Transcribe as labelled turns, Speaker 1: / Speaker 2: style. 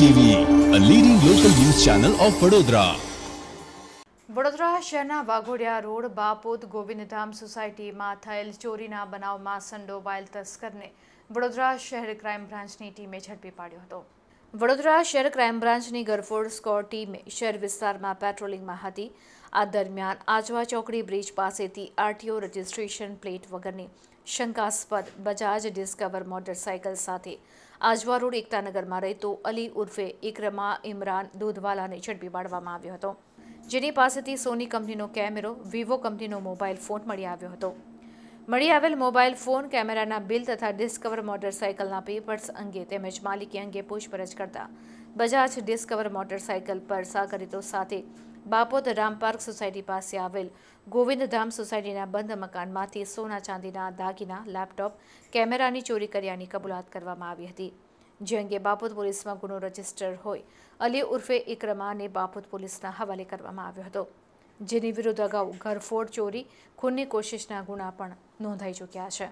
Speaker 1: TV a leading local news channel of Vadodara Vadodara શહેરના Waghodia road Bapod ગોવિંદધામ સોસાયટીમાં થયેલ ચોરીના બનાવમાં સંડોવાયેલ તસ્કરને વડોદરા શહેર ક્રાઇમ બ્રાન્ચની ટીમે ઝડપી પાડ્યો હતો વડોદરા શહેર ક્રાઇમ બ્રાન્ચની ગરફોડ સ્કોર ટીમે શહેર વિસ્તારમાં પેટ્રોલિંગમાં હતી આ દરમિયાન આજવા ચોકડી બ્રિજ પાસેથી આરટીઓ રજિસ્ટ્રેશન પ્લેટ વગરની શંકાસ્પદ બજાજ ડિસ્કવર મોટરસાઇકલ સાથે આજવા રોડ એકતાનગરમાં રહેતો અલી ઉર્ફે ઇક્રમા ઇમરાન દૂધવાલાને ઝડપી પાડવામાં આવ્યો હતો જેની પાસેથી સોની કંપનીનો કેમેરો વિવો કંપનીનો મોબાઈલ ફોન મળી આવ્યો હતો મળી આવેલ મોબાઈલ ફોન કેમેરાના બિલ તથા ડિસ્કવર મોટરસાઇકલના પેપર્સ અંગે તેમજ માલિકી અંગે પૂછપરછ કરતા બજાજ ડિસ્કવર મોટરસાઇકલ પર સાગરીતો સાથે બાપોદ રામપાર્ક સોસાયટી પાસે આવેલ ગોવિંદધામ સોસાયટીના બંધ મકાનમાંથી સોના ચાંદીના દાગીના લેપટોપ કેમેરાની ચોરી કર્યાની કબૂલાત કરવામાં આવી હતી જે અંગે બાપોદ પોલીસમાં ગુનો રજીસ્ટર હોય અલી ઉર્ફે ઇક્રમાને બાપોદ પોલીસના હવાલે કરવામાં આવ્યો હતો જેની વિરુદ્ધ અગાઉ ઘરફોડ ચોરી ખૂનની કોશિશના ગુના પણ નોંધાઈ ચૂક્યા છે